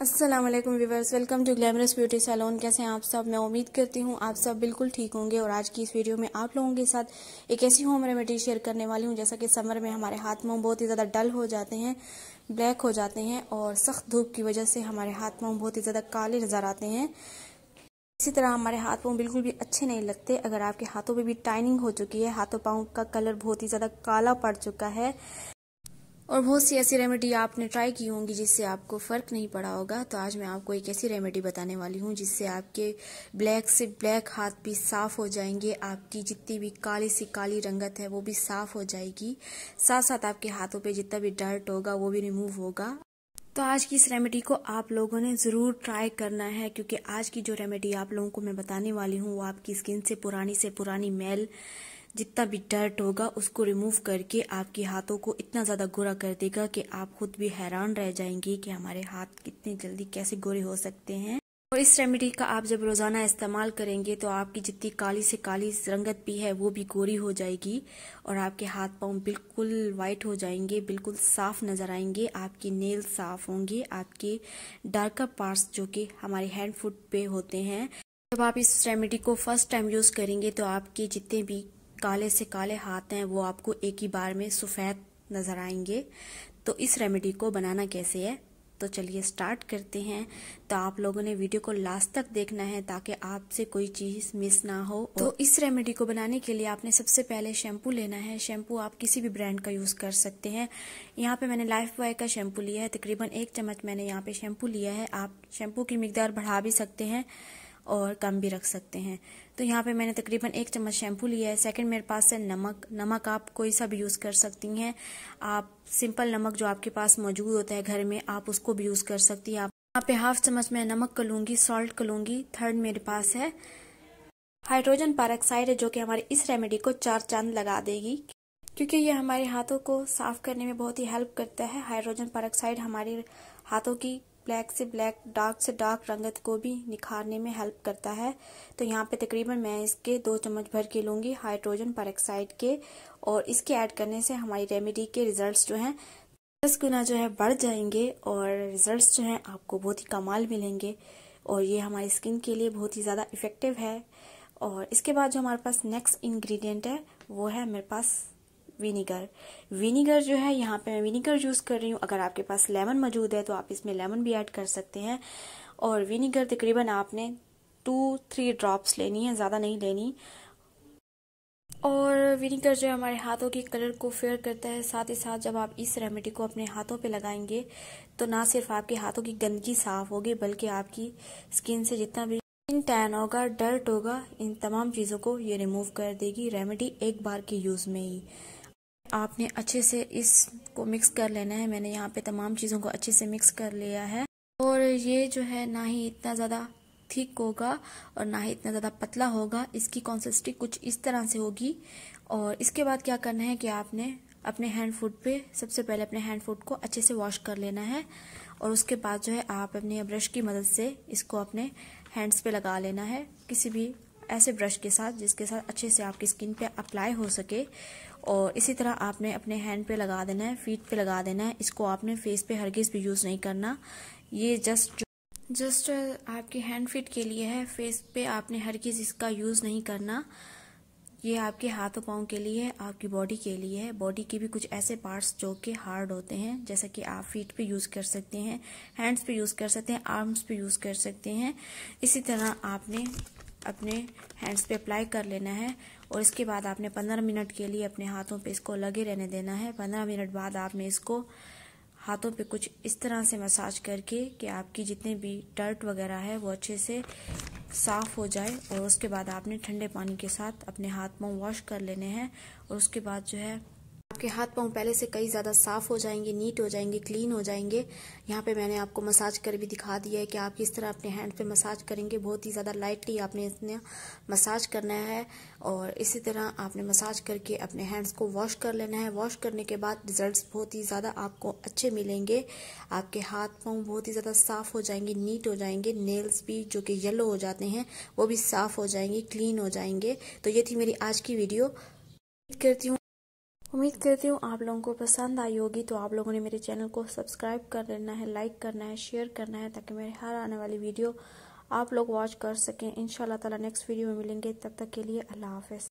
Aslam viewers welcome to glamorous beauty salon कैसे हैं आप सब मैं उम्मीद करती हूँ आप सब बिल्कुल ठीक होंगे और आज की इस वीडियो में आप लोगों के साथ एक ऐसी होम रेमेडी शेयर करने वाली हूँ जैसा कि समर में हमारे हाथ मुंह बहुत ही ज़्यादा डल हो जाते हैं ब्लैक हो जाते हैं और सख्त धूप की वजह से हमारे हाथ मुँह बहुत ही ज़्यादा काले नज़र आते हैं इसी तरह हमारे हाथ पाँव बिल्कुल भी अच्छे नहीं लगते अगर आपके हाथों पे भी टाइनिंग हो चुकी है हाथों पाँव का कलर बहुत ही ज़्यादा काला पड़ चुका है और बहुत सी ऐसी रेमेडी आपने ट्राई की होंगी जिससे आपको फ़र्क नहीं पड़ा होगा तो आज मैं आपको एक ऐसी रेमेडी बताने वाली हूँ जिससे आपके ब्लैक से ब्लैक हाथ भी साफ़ हो जाएंगे आपकी जितनी भी काली सी काली रंगत है वो भी साफ़ हो जाएगी साथ साथ आपके हाथों पे जितना भी डर्ट होगा वो भी रिमूव होगा तो आज की इस रेमेडी को आप लोगों ने ज़रूर ट्राई करना है क्योंकि आज की जो रेमेडी आप लोगों को मैं बताने वाली हूँ वो आपकी स्किन से पुरानी से पुरानी मैल जितना भी डर्ट होगा उसको रिमूव करके आपके हाथों को इतना ज़्यादा गोरा कर देगा कि आप खुद भी हैरान रह जाएंगे कि हमारे हाथ कितने जल्दी कैसे गोरे हो सकते हैं और इस रेमेडी का आप जब रोज़ाना इस्तेमाल करेंगे तो आपकी जितनी काली से काली रंगत भी है वो भी गोरी हो जाएगी और आपके हाथ पाँव बिल्कुल वाइट हो जाएंगे बिल्कुल साफ नज़र आएंगे आपके नेल साफ होंगे आपके डार्कर पार्ट्स जो कि हमारे हैंड फुट पे होते हैं जब आप इस रेमेडी को फर्स्ट टाइम यूज़ करेंगे तो आपके जितने भी काले से काले हाथ हैं वो आपको एक ही बार में सफ़ेद नज़र आएंगे तो इस रेमेडी को बनाना कैसे है तो चलिए स्टार्ट करते हैं तो आप लोगों ने वीडियो को लास्ट तक देखना है ताकि आपसे कोई चीज़ मिस ना हो तो इस रेमेडी को बनाने के लिए आपने सबसे पहले शैम्पू लेना है शैम्पू आप किसी भी ब्रांड का यूज़ कर सकते हैं यहाँ पे मैंने लाइफ बॉय का शैम्पू लिया है तकरीबन एक चम्मच मैंने यहाँ पे शैम्पू लिया है आप शैम्पू की मकदार बढ़ा भी सकते हैं और कम भी रख सकते हैं तो यहाँ पे मैंने तकरीबन एक चम्मच शैम्पू लिया है सेकंड मेरे पास है नमक नमक आप कोई सा भी यूज़ कर सकती हैं आप सिंपल नमक जो आपके पास मौजूद होता है घर में आप उसको भी यूज़ कर सकती हैं आप यहाँ पे हाफ चम्मच मैं नमक कर लूँगी सॉल्ट कर लूँगी थर्ड मेरे पास है हाइड्रोजन पारऑक्साइड है जो कि हमारे इस रेमेडी को चार चांद लगा देगी क्योंकि ये हमारे हाथों को साफ करने में बहुत ही हेल्प करता है हाइड्रोजन पारऑक्साइड हमारे हाथों की ब्लैक से ब्लैक डार्क से डार्क रंगत को भी निखारने में हेल्प करता है तो यहाँ पे तकरीबन मैं इसके दो चम्मच भर के लूँगी हाइड्रोजन पर के और इसके ऐड करने से हमारी रेमेडी के रिजल्ट्स जो हैं दस गुना जो है बढ़ जाएंगे और रिजल्ट्स जो हैं आपको बहुत ही कमाल मिलेंगे और ये हमारी स्किन के लिए बहुत ही ज़्यादा इफ़ेक्टिव है और इसके बाद जो हमारे पास नेक्स्ट इन्ग्रीडियंट है वो है मेरे पास विनीगर विनीगर जो है यहाँ पे मैं विनीगर यूज़ कर रही हूँ अगर आपके पास लेमन मौजूद है तो आप इसमें लेमन भी ऐड कर सकते हैं और विनीगर तकरीबन आपने टू थ्री ड्रॉप्स लेनी है ज़्यादा नहीं लेनी और विनीगर जो है हमारे हाथों के कलर को फेयर करता है साथ ही साथ जब आप इस रेमेडी को अपने हाथों पे लगाएंगे तो ना सिर्फ आपके हाथों की गंदगी साफ होगी बल्कि आपकी स्किन से जितना भी स्किन टैन होगा डर्ट होगा इन तमाम चीज़ों को ये रिमूव कर देगी रेमेडी एक बार के यूज़ में ही आपने अच्छे से इसको मिक्स कर लेना है मैंने यहाँ पे तमाम चीज़ों को अच्छे से मिक्स कर लिया है और ये जो है ना ही इतना ज़्यादा थिक होगा और ना ही इतना ज़्यादा पतला होगा इसकी कॉन्सिस्टी कुछ इस तरह से होगी और इसके बाद क्या करना है कि आपने अपने हैंड फूड पे सबसे पहले अपने हैंड फूड को अच्छे से वॉश कर लेना है और उसके बाद जो है आप अपने ब्रश की मदद से इसको अपने हैंड्स पे लगा लेना है किसी भी ऐसे ब्रश के साथ जिसके साथ अच्छे से आपकी स्किन पे अप्लाई हो सके और इसी तरह आपने अपने हैंड पे लगा देना है फीट पे लगा देना है इसको आपने फेस पे हरगिज़ भी यूज़ नहीं करना ये जस्ट जस्ट आपके हैंड फिट के लिए है फेस पे आपने हर किस इसका यूज़ नहीं करना ये आपके हाथों पाँव के लिए है आपकी बॉडी के लिए है बॉडी के भी कुछ ऐसे पार्ट्स जो कि हार्ड होते हैं जैसा कि आप फीट पे यूज़ कर सकते हैं हैंड्स पे यूज़ कर सकते हैं आर्म्स पे यूज़ कर सकते हैं इसी तरह आपने अपने हैंड्स पे अप्लाई कर लेना है और इसके बाद आपने पंद्रह मिनट के लिए अपने हाथों पे इसको लगे रहने देना है पंद्रह मिनट बाद आपने इसको हाथों पे कुछ इस तरह से मसाज करके कि आपकी जितने भी डर्ट वगैरह है वो अच्छे से साफ़ हो जाए और उसके बाद आपने ठंडे पानी के साथ अपने हाथ मुँह वॉश कर लेने हैं और उसके बाद जो है आपके हाथ पाँव पहले से कई ज़्यादा साफ़ हो जाएंगे नीट हो जाएंगे क्लीन हो जाएंगे यहाँ पे मैंने आपको मसाज कर भी दिखा दिया है कि आप किस तरह अपने हैंड पे मसाज करेंगे बहुत ही ज़्यादा लाइटली आपने इतना मसाज करना है और इसी तरह आपने मसाज करके अपने हैंड्स को वॉश कर लेना है वॉश करने के बाद रिजल्ट बहुत ही ज़्यादा आपको अच्छे मिलेंगे आपके हाथ पाँव बहुत ही ज़्यादा साफ़ हो जाएंगे नीट हो जाएंगे नेल्स भी जो कि येलो हो जाते हैं वो भी साफ़ हो जाएंगे क्लीन हो जाएंगे तो ये थी मेरी आज की वीडियो उम्मीद करती हूँ उम्मीद करती हूँ आप लोगों को पसंद आई होगी तो आप लोगों ने मेरे चैनल को सब्सक्राइब कर लेना है लाइक करना है शेयर करना है ताकि मेरे हर आने वाली वीडियो आप लोग वॉच कर सकें इन ताला नेक्स्ट वीडियो में मिलेंगे तब तक के लिए अल्लाह हाफिज